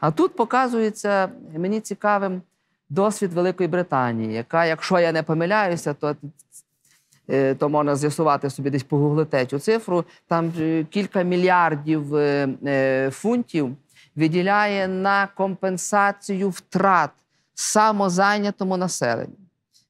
А тут показується мені цікавим досвід Великої Британії, яка, якщо я не помиляюся, то е, то можна з'ясувати собі десь погуглите цю цифру. Там е, кілька мільярдів е, фунтів виділяє на компенсацію втрат самозайнятому населенню.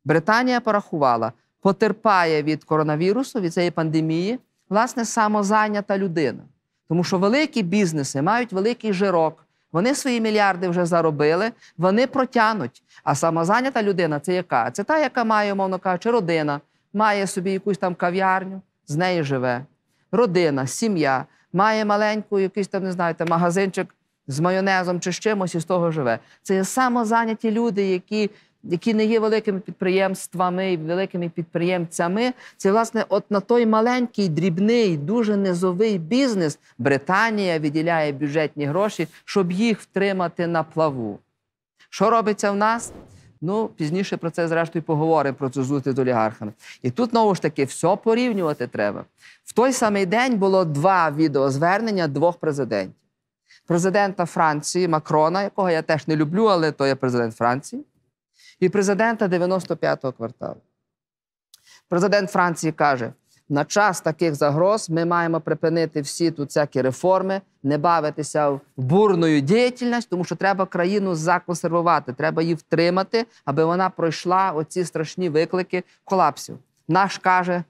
Британія порахувала, потерпає від коронавірусу, від цієї пандемії, власне, самозайнята людина. Тому що великі бізнеси мають великий жирок, вони свої мільярди вже заробили, вони протянуть. А самозайнята людина це яка? Це та, яка має, умовно кажучи, родина, має собі якусь там кав'ярню, з неї живе. Родина, сім'я, має маленьку, якийсь там, не знаєте, магазинчик з майонезом чи з чимось і з того живе. Це самозайняті люди, які які не є великими підприємствами і великими підприємцями, це власне, от на той маленький, дрібний, дуже низовий бізнес Британія виділяє бюджетні гроші, щоб їх втримати на плаву. Що робиться в нас? Ну, пізніше про це, зрештою, поговоримо про цю зустріч з олігархами. І тут, знову ж таки, все порівнювати треба. В той самий день було два відеозвернення двох президентів: президента Франції Макрона, якого я теж не люблю, але то є президент Франції, і президента 95-го кварталу. Президент Франції каже: на час таких загроз ми маємо припинити всі тут всякі реформи, не бавитися в бурною діяльність, тому що треба країну законсервувати, треба її втримати, аби вона пройшла оці страшні виклики колапсів. Наш каже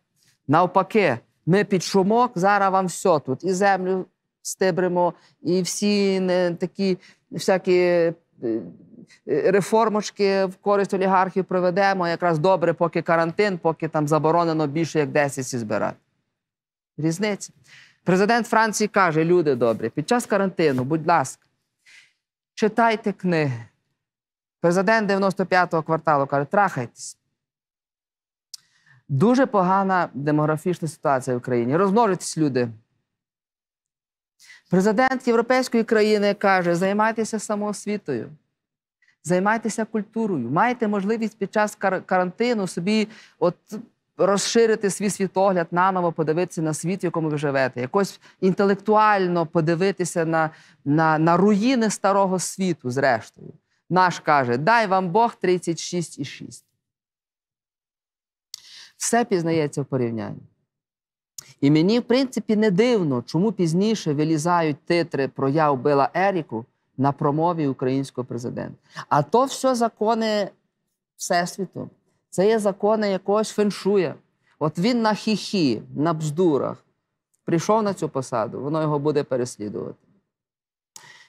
навпаки, ми під шумок зараз вам все тут і землю стибримо, і всі не такі всякі Е, реформочки в користь олігархів проведемо. Якраз добре, поки карантин, поки там заборонено більше як 10 збирати. Різниця. Президент Франції каже: люди добрі, під час карантину, будь ласка, читайте книги. Президент 95-го кварталу каже, трахайтесь. Дуже погана демографічна ситуація в країні. Розмножитесь люди. Президент європейської країни каже: займайтеся самоосвітою, займайтеся культурою, майте можливість під час кар карантину собі от. Розширити свій світогляд, наново подивитися на світ, в якому ви живете, якось інтелектуально подивитися на на, на руїни старого світу, зрештою. Наш каже: Дай вам Бог 36,6. Все пізнається в порівнянні. І мені, в принципі, не дивно, чому пізніше вилізають титри про я вбила Еріку на промові українського президента. А то все закони Всесвіту, це є закони якогось феншує. От він на хіхі, на бздурах прийшов на цю посаду, воно його буде переслідувати.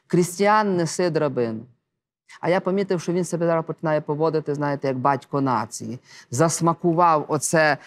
Крістіан неси драбину. А я помітив, що він себе зараз починає поводити, знаєте, як батько нації. Засмакував оце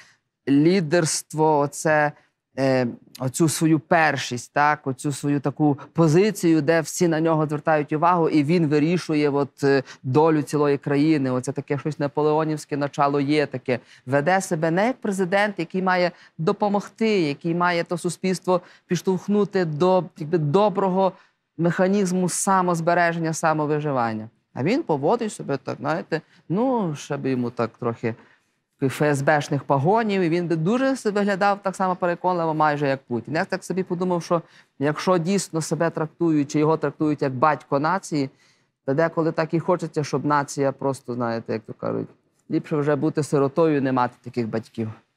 лідерство, оце е, оцю свою першість, так, оцю свою таку позицію, де всі на нього звертають увагу, і він вирішує от, е, долю цілої країни. Оце таке щось наполеонівське начало є таке. Веде себе не як президент, який має допомогти, який має то суспільство підштовхнути до якби, доброго механізму самозбереження, самовиживання. А він поводить себе так, знаєте, ну, щоб йому так трохи. ФСБшних пагонів, і він би дуже виглядав так само переконливо, майже як Путін. Я так собі подумав, що якщо дійсно себе трактують чи його трактують як батько нації, то деколи так і хочеться, щоб нація просто, знаєте, як то кажуть, ліпше вже бути сиротою, не мати таких батьків.